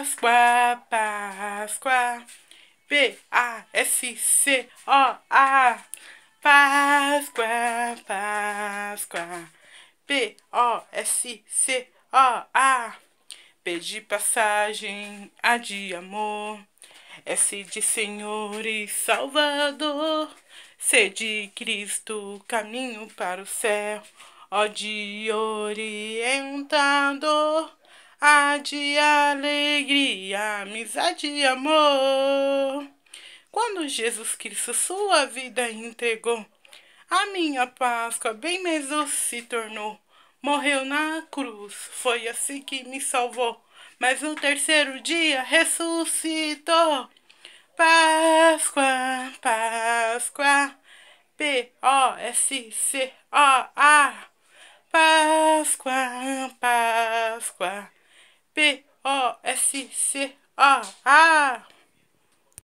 Páscoa, Páscoa. P-A-S-C-O-A. Páscoa, Páscoa. P-O-S-C-O-A. P de passagem, A de amor. S de Senhor e Salvador. C de Cristo, caminho para o céu. O de orientador há de alegria, amizade e amor. Quando Jesus Cristo sua vida entregou, a minha Páscoa bem mesmo se tornou. Morreu na cruz, foi assim que me salvou. Mas no terceiro dia ressuscitou. Páscoa, Páscoa, P-O-S-C-O-A. S, C, O, A.